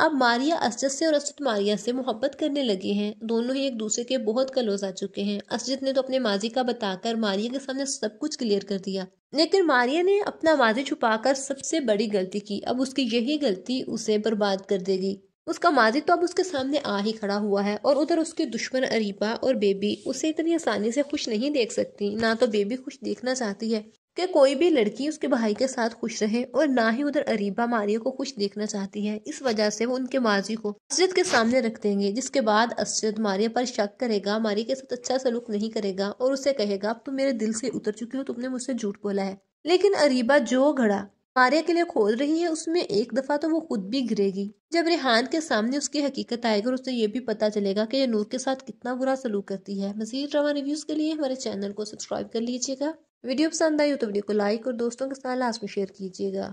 अब मारिया असजत से और असजत मारिया से मोहब्बत करने लगे हैं दोनों ही एक दूसरे के बहुत क्लोज आ चुके हैं असजत ने तो अपने माजी का बताकर मारिया के सामने सब कुछ क्लियर कर दिया लेकिन मारिया ने अपना माजी छुपाकर सबसे बड़ी गलती की अब उसकी यही गलती उसे बर्बाद कर देगी उसका माजी तो अब उसके सामने आ ही खड़ा हुआ है और उधर उसके दुश्मन अरीबा और बेबी उसे इतनी आसानी से खुश नहीं देख सकती ना तो बेबी खुश देखना चाहती है कि कोई भी लड़की उसके भाई के साथ खुश रहे और ना ही उधर अरीबा मारिया को खुश देखना चाहती है इस वजह से वो उनके माजी को असजद के सामने रख देंगे जिसके बाद असजद मारिया पर शक करेगा मारिया के साथ अच्छा सलूक नहीं करेगा और उसे कहेगा अब तुम मेरे दिल से उतर चुकी हो तुमने मुझसे झूठ बोला है लेकिन अरीबा जो घड़ा मारिया के लिए खोल रही है उसमें एक दफा तो वो खुद भी गिरेगी जब रेहान के सामने उसकी हकीकत आएगी और उसे ये भी पता चलेगा कि ये नूर के साथ कितना बुरा सलूक करती है मजीद ड्रामा रिव्यूज के लिए हमारे चैनल को सब्सक्राइब कर लीजिएगा वीडियो पसंद आई हो तो वीडियो को लाइक और दोस्तों के साथ लास्ट में शेयर कीजिएगा